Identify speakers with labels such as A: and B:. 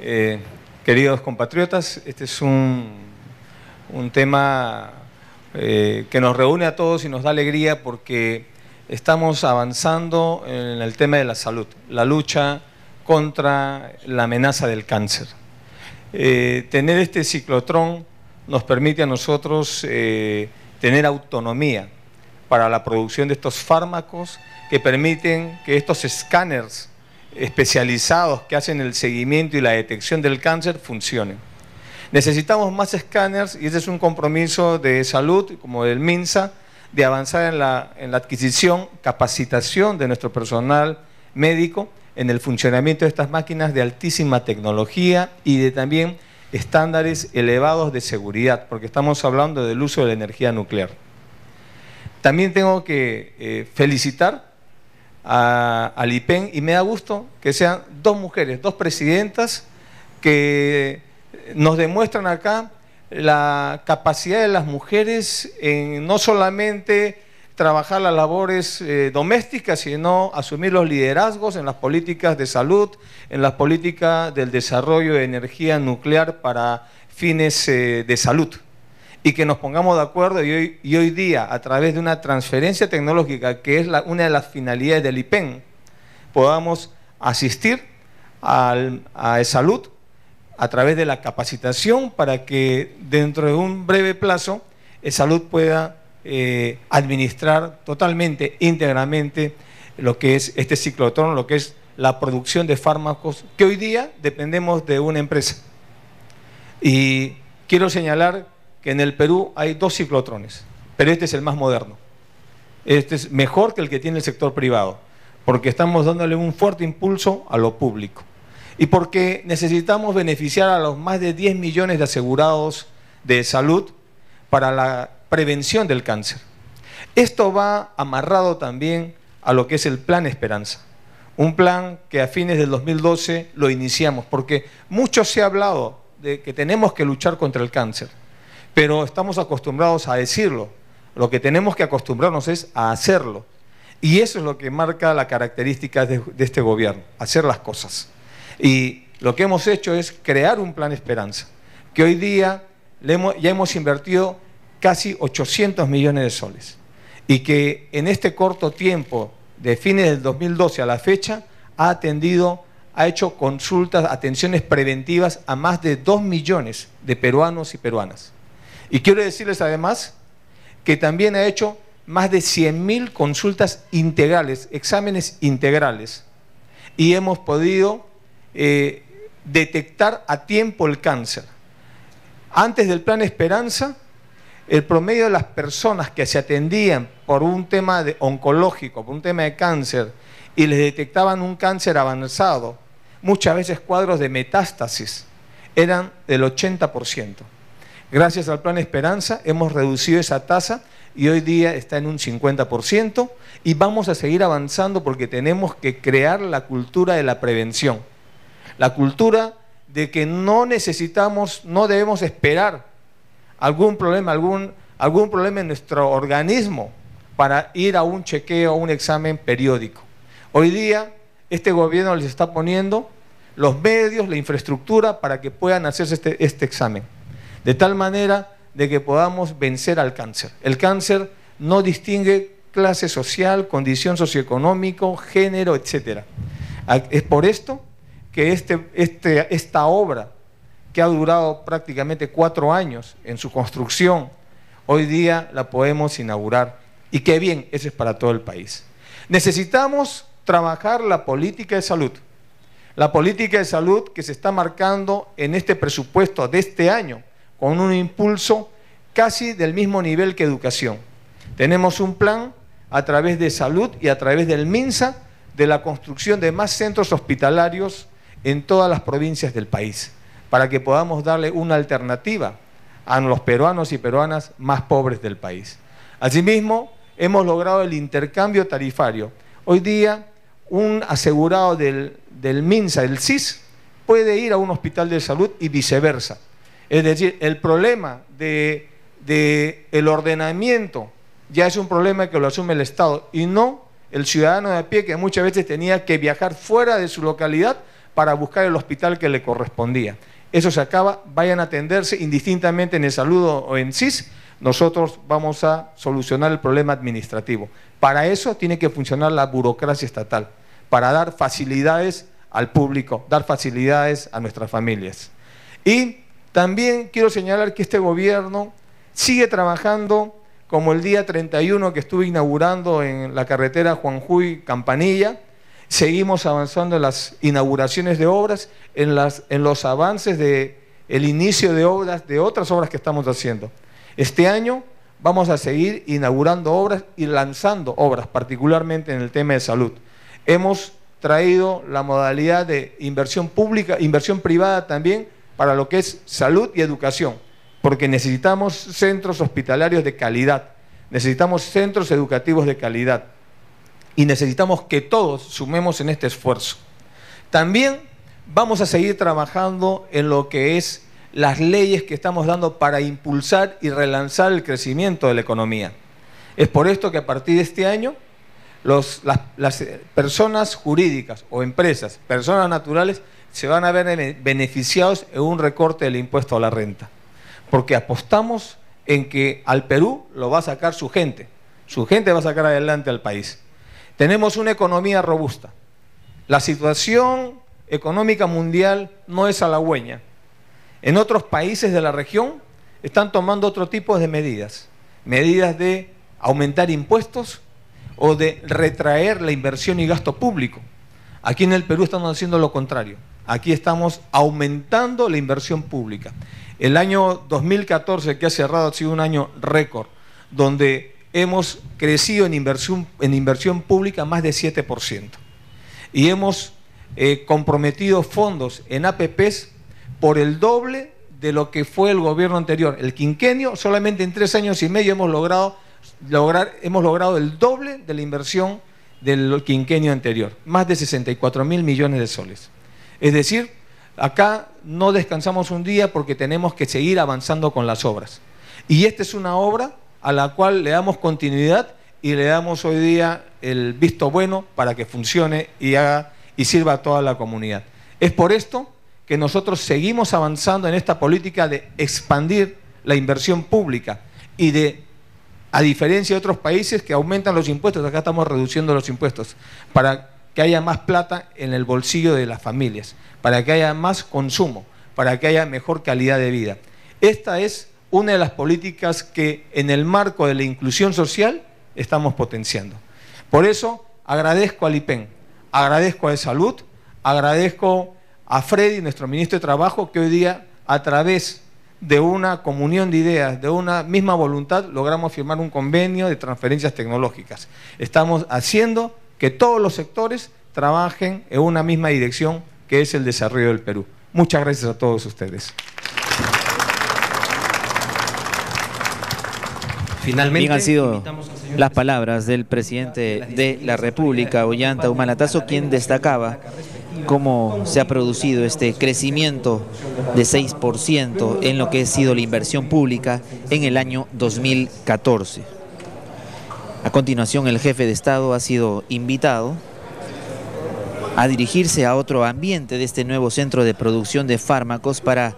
A: Eh, queridos compatriotas. Este es un, un tema eh, que nos reúne a todos y nos da alegría porque estamos avanzando en el tema de la salud, la lucha contra la amenaza del cáncer. Eh, tener este ciclotrón nos permite a nosotros tener autonomía para la producción de estos fármacos que permiten que estos escáneres especializados que hacen el seguimiento y la detección del cáncer funcionen. Necesitamos más escáneres y ese es un compromiso de salud, como del MINSA, de avanzar en la, adquisición, capacitación de nuestro personal médico en el funcionamiento de estas máquinas de altísima tecnología y de también estándares elevados de seguridad, porque estamos hablando del uso de la energía nuclear. También tengo que eh, felicitar a, al y me da gusto que sean dos mujeres, dos presidentas que nos demuestran acá la capacidad de las mujeres en no solamente trabajar las labores eh, domésticas, sino asumir los liderazgos en las políticas de salud, en las políticas del desarrollo de energía nuclear para fines eh, de salud y que nos pongamos de acuerdo y hoy, y hoy día, a través de una transferencia tecnológica, que es la, una de las finalidades del IPEN, podamos asistir al, a salud a través de la capacitación para que dentro de un breve plazo el salud pueda eh, administrar totalmente, íntegramente lo que es este ciclotrón, lo que es la producción de fármacos, que hoy día dependemos de una empresa. Y quiero señalar que en el Perú hay dos ciclotrones, pero este es el más moderno. Este es mejor que el que tiene el sector privado, porque estamos dándole un fuerte impulso a lo público. Y porque necesitamos beneficiar a los más de 10 millones de asegurados de salud para la prevención del cáncer. Esto va amarrado también a lo que es el Plan Esperanza, un plan que a fines del 2012 lo iniciamos, porque mucho se ha hablado de que tenemos que luchar contra el cáncer pero estamos acostumbrados a decirlo. Lo que tenemos que acostumbrarnos es a hacerlo. Y eso es lo que marca la característica de, este gobierno, hacer las cosas. Y lo que hemos hecho es crear un plan esperanza, que hoy día ya hemos invertido casi 800 millones de soles. Y que en este corto tiempo, de fines del 2012 a la fecha, ha atendido, ha hecho consultas, atenciones preventivas a más de 2 millones de peruanos y peruanas. Y quiero decirles además que también ha hecho más de 100.000 consultas integrales, exámenes integrales, y hemos podido eh, detectar a tiempo el cáncer. Antes del plan Esperanza, el promedio de las personas que se atendían por un tema oncológico, por un tema de cáncer, y les detectaban un cáncer avanzado, muchas veces cuadros de metástasis, eran del 80%. Gracias al Plan Esperanza hemos reducido esa tasa y hoy día está en un 50% y vamos a seguir avanzando porque tenemos que crear la cultura de la prevención. La cultura de que no necesitamos, no debemos esperar algún problema, algún, algún problema en nuestro organismo para ir a un chequeo, a un examen periódico. Hoy día este gobierno les está poniendo los medios, la infraestructura para que puedan hacerse este, este examen de tal manera de que podamos vencer al cáncer. El cáncer no distingue clase social, condición socioeconómico, género, etc. Es por esto que este, este, esta obra, que ha durado prácticamente cuatro años en su construcción, hoy día la podemos inaugurar. Y qué bien, eso es para todo el país. Necesitamos trabajar la política de salud. La política de salud que se está marcando en este presupuesto de este año, con un impulso casi del mismo nivel que educación. Tenemos un plan a través de salud y a través del MINSA de la construcción de más centros hospitalarios en todas las provincias del país, para que podamos darle una alternativa a los peruanos y peruanas más pobres del país. Asimismo, hemos logrado el intercambio tarifario. Hoy día, un asegurado del, MINSA, del CIS, puede ir a un hospital de salud y viceversa. Es decir, el problema de, el ordenamiento ya es un problema que lo asume el Estado y no el ciudadano de a pie que muchas veces tenía que viajar fuera de su localidad para buscar el hospital que le correspondía. Eso se acaba, vayan a atenderse indistintamente en el saludo o en CIS, nosotros vamos a solucionar el problema administrativo. Para eso tiene que funcionar la burocracia estatal, para dar facilidades al público, dar facilidades a nuestras familias. Y también quiero señalar que este gobierno sigue trabajando como el día 31 que estuve inaugurando en la carretera Juanjuy-Campanilla. Seguimos avanzando en las inauguraciones de obras, en, en los avances de inicio de obras, de otras obras que estamos haciendo. Este año vamos a seguir inaugurando obras y lanzando obras, particularmente en el tema de salud. Hemos traído la modalidad de inversión pública, inversión privada también para lo que es salud y educación, porque necesitamos centros hospitalarios de calidad, necesitamos centros educativos de calidad y necesitamos que todos sumemos en este esfuerzo. También vamos a seguir trabajando en lo que es las leyes que estamos dando para impulsar y relanzar el crecimiento de la economía. Es por esto que a partir de este año las eh, personas jurídicas o empresas, personas naturales, se van a ver beneficiados en un recorte del impuesto a la renta. Porque apostamos en que al Perú lo va a sacar su gente. Su gente va a sacar adelante al país. Tenemos una economía robusta. La situación económica mundial no es halagüeña. En otros países de la región están tomando otro tipo de medidas. Medidas de aumentar impuestos o de retraer la inversión y gasto público. Aquí en el Perú estamos haciendo lo contrario. Aquí estamos aumentando la inversión pública. El año 2014 que ha cerrado ha sido un año récord, donde hemos crecido en inversión, pública más de 7%. Y hemos eh, comprometido fondos en APPs por el doble de lo que fue el gobierno anterior. El quinquenio, solamente en tres años y medio lograr, hemos logrado el doble de la inversión del quinquenio anterior, más de 64 mil millones de soles. Es decir, acá no descansamos un día porque tenemos que seguir avanzando con las obras. Y esta es una obra a la cual le damos continuidad y le damos hoy día el visto bueno para que funcione y haga y sirva a toda la comunidad. Es por esto que nosotros seguimos avanzando en esta política de expandir la inversión pública y de, a diferencia de otros países que aumentan los impuestos, acá estamos reduciendo los impuestos para que haya más plata en el bolsillo de las familias, para que haya más consumo, para que haya mejor calidad de vida. Esta es una de las políticas que en el marco de la inclusión social estamos potenciando. Por eso agradezco al IPEN, agradezco a e Salud, agradezco a Freddy, nuestro ministro de Trabajo, que hoy día a través de una comunión de ideas, de una misma voluntad, logramos firmar un convenio de transferencias tecnológicas. Estamos haciendo que todos los sectores trabajen en una misma dirección que es el desarrollo del Perú. Muchas gracias a todos ustedes. Finalmente, han sido las palabras del presidente de la República, Ollanta Humalatazo, quien destacaba cómo se ha producido este crecimiento de 6% en lo que ha sido la inversión pública en el año 2014. A continuación, el jefe de Estado ha sido invitado a dirigirse a otro ambiente de este nuevo centro de producción de fármacos para